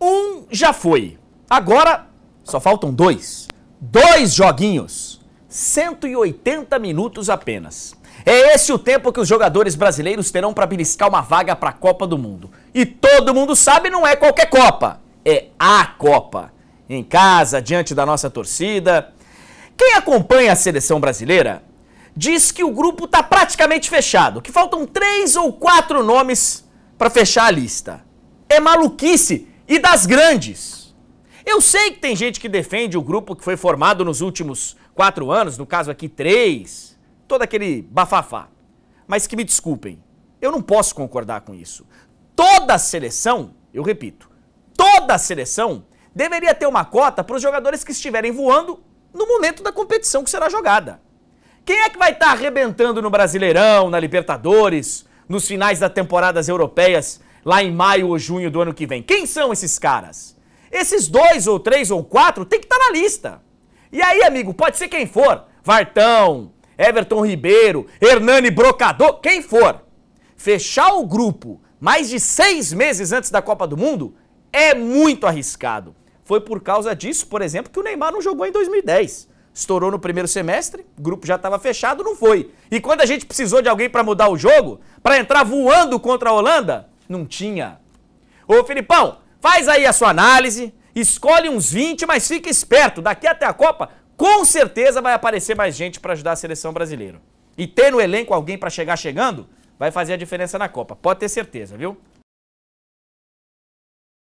Um já foi. Agora só faltam dois. Dois joguinhos. 180 minutos apenas. É esse o tempo que os jogadores brasileiros terão para beliscar uma vaga para a Copa do Mundo. E todo mundo sabe, não é qualquer Copa, é a Copa. Em casa, diante da nossa torcida. Quem acompanha a seleção brasileira diz que o grupo está praticamente fechado, que faltam três ou quatro nomes para fechar a lista. É maluquice e das grandes. Eu sei que tem gente que defende o grupo que foi formado nos últimos quatro anos, no caso aqui três, todo aquele bafafá. Mas que me desculpem, eu não posso concordar com isso. Toda seleção, eu repito, toda seleção deveria ter uma cota para os jogadores que estiverem voando no momento da competição que será jogada. Quem é que vai estar tá arrebentando no Brasileirão, na Libertadores, nos finais das temporadas europeias lá em maio ou junho do ano que vem. Quem são esses caras? Esses dois ou três ou quatro tem que estar tá na lista. E aí, amigo, pode ser quem for: Vartão, Everton Ribeiro, Hernani Brocador, quem for. Fechar o grupo mais de seis meses antes da Copa do Mundo é muito arriscado. Foi por causa disso, por exemplo, que o Neymar não jogou em 2010. Estourou no primeiro semestre, o grupo já estava fechado, não foi. E quando a gente precisou de alguém para mudar o jogo, para entrar voando contra a Holanda, não tinha. Ô Filipão, faz aí a sua análise, escolhe uns 20, mas fica esperto, daqui até a Copa, com certeza vai aparecer mais gente para ajudar a seleção brasileira. E ter no elenco alguém para chegar chegando, vai fazer a diferença na Copa, pode ter certeza, viu?